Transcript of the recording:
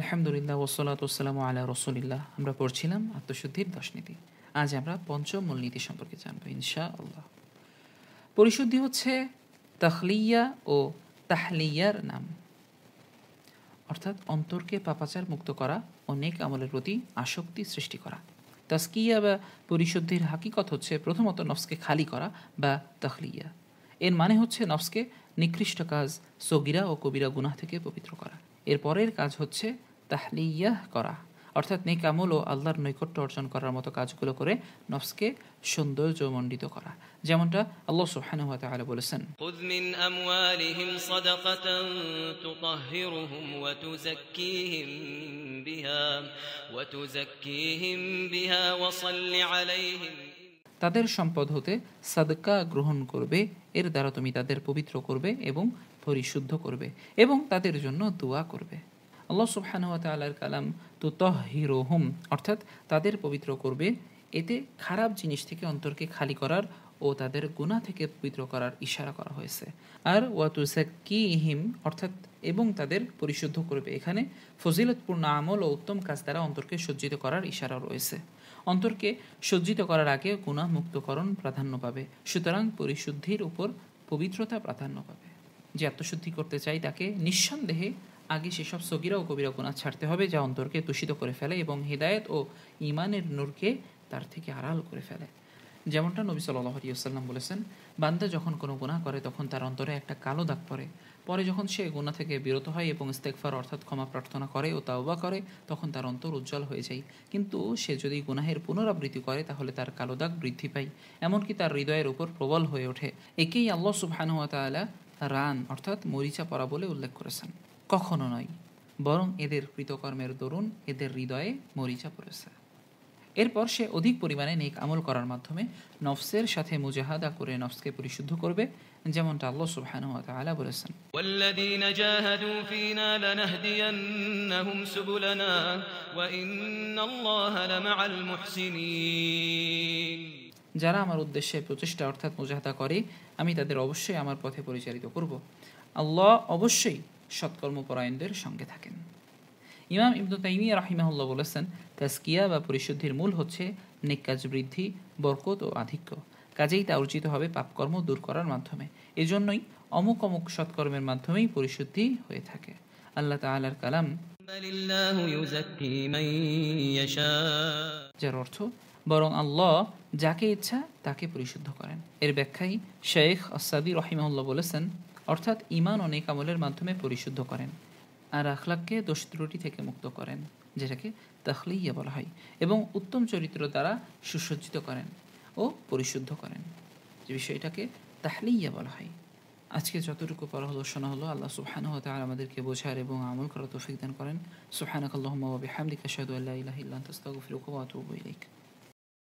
আলহামদুলিল্লাহ ওসলাত ওসালাম আল্লাহ রসুলিল্লাহ আমরা পড়ছিলাম আত্মশুদ্ধির দশ নীতি আজ আমরা পঞ্চম মূলনীতি সম্পর্কে জানব ইনশা আল্লাহ পরিশুদ্ধি হচ্ছে তাহলিয়া ও তাহলিয়ার নাম অর্থাৎ অন্তরকে পাপাচার মুক্ত করা অনেক আমলের প্রতি আসক্তি সৃষ্টি করা তাস্কিয়া বা পরিশুদ্ধির হাকিকত হচ্ছে প্রথমত নফসকে খালি করা বা তাহলিয়া এর মানে হচ্ছে নফসকে নিকৃষ্ট কাজ সগিরা ও কবিরা গুনা থেকে পবিত্র করা এর পরের কাজ হচ্ছে তাহলিয়াহ করা অর্থাৎ নেক ও আল্লাহর নৈকট্য অর্জন করার মতো কাজগুলো করে নফসকে সৌন্দর্যমণ্ডিত করা যেমনটা আল্লাহ সুবহানাহু ওয়া তাআলা বলেছেন খুয মিন আমওয়ালিহিম সাদাকাতান তুতাহহিরুহুম ওয়া তুযাক্কিহিম বিহা ওয়া তুযাক্কিহিম বিহা ওয়া সাল্লি আলাইহিম তাদের সম্পদ হতে সাদকা গ্রহণ করবে এর দ্বারা তুমি তাদের পবিত্র করবে এবং পরিশুদ্ধ করবে এবং তাদের জন্য দোয়া করবে আল্লাহ সুবহানুয়া তালার কালাম তো হোম অর্থাৎ তাদের পবিত্র করবে এতে খারাপ জিনিস থেকে অন্তরকে খালি করার ও তাদের গুণা থেকে পবিত্র করার ইশারা করা হয়েছে আর কি ইহিম অর্থাৎ এবং তাদের পরিশুদ্ধ করবে এখানে ফজিলতপূর্ণ আমল ও উত্তম কাজ দ্বারা অন্তরকে সজ্জিত করার ইশারা রয়েছে অন্তরকে সজ্জিত করার আগে গুণা মুক্তকরণ প্রাধান্য পাবে সুতরাং পরিশুদ্ধির উপর পবিত্রতা প্রাধান্য পাবে যে আত্মশুদ্ধি করতে চাই তাকে নিঃসন্দেহে আগে সেসব সগিরা ও কবিরা গুণা ছাড়তে হবে যা অন্তরকে দূষিত করে ফেলে এবং হৃদায়ত ও ইমানের নূরকে তার থেকে আড়াল করে ফেলে যেমনটা নবী সাল্লাহসাল্লাম বলেছেন বান্দা যখন কোনো গুণা করে তখন তার অন্তরে একটা কালো দাগ পড়ে পরে যখন সে গুণা থেকে বিরত হয় এবং ইস্তেকফার অর্থাৎ ক্ষমা প্রার্থনা করে ও তাওবা করে তখন তার অন্তর উজ্জ্বল হয়ে যায় কিন্তু সে যদি গুনাহের পুনরাবৃত্তি করে তাহলে তার কালো দাগ বৃদ্ধি পায় এমনকি তার হৃদয়ের উপর প্রবল হয়ে ওঠে একেই আল্লাহ সুবহানুয়া তালা রান অর্থাৎ মরিচা পরা বলে উল্লেখ করেছেন কখনো নয় বরং এদের কৃতকর্মের দরুন এদের হৃদয়ে মরিচা পড়েছে এরপর সে অধিক পরিমাণে নেক আমল করার মাধ্যমে নফসের সাথে মুজাহাদা করে নফসকে পরিশুদ্ধ করবে যেমনটা আল্লাহ সুবহানাহু ওয়া তাআলা বলেছেন ওয়াল্লাযীনা জাহাদু ফীনা লানাহদিয়ান্নাহুম সুবুলানা ওয়া ইন্নাল্লাহা লামাআল মুহসিনিন যারা আমার উদ্দেশ্যে প্রচেষ্টা অর্থাৎ মুজাহাদা করে আমি তাদের অবশ্যই আমার পথে পরিচালিত করব আল্লাহ অবশ্যই সৎকর্মপরায়ণদের সঙ্গে থাকেন ইমাম ইবনু তাইমিয়া রাহিমাহুল্লাহ বলেছেন তাস্কিয়া বা পরিশুদ্ধির মূল হচ্ছে নিকাজ বৃদ্ধি বরকত ও আধিক্য কাজেই তা অর্জিত হবে পাপকর্ম দূর করার মাধ্যমে এজন্যই অমুক অমুক সৎকর্মের মাধ্যমেই পরিশুদ্ধি হয়ে থাকে আল্লাহ তালার কালাম যার অর্থ বরং আল্লাহ যাকে ইচ্ছা তাকে পরিশুদ্ধ করেন এর ব্যাখ্যায় শেখ আসাদি রহিমাহুল্লাহ বলেছেন অর্থাৎ ইমান অনেক আমলের মাধ্যমে পরিশুদ্ধ করেন আর আখলাককে দোষ ত্রুটি থেকে মুক্ত করেন যেটাকে তাখলিয়া বলা হয় এবং উত্তম চরিত্র দ্বারা সুসজ্জিত করেন ও পরিশুদ্ধ করেন যে বিষয়টাকে তাহলেইয়া বলা হয় আজকে যতটুকু পড়া হলো শোনা হলো আল্লাহ সুবহানাহু হতে আর আমাদেরকে বোঝার এবং আমল করা তো ফিকদান করেন সুবহানাকাল্লাহুম্মা ওয়া হামদিকা আশহাদু আল্লা ইলাহা ইল্লা আনতা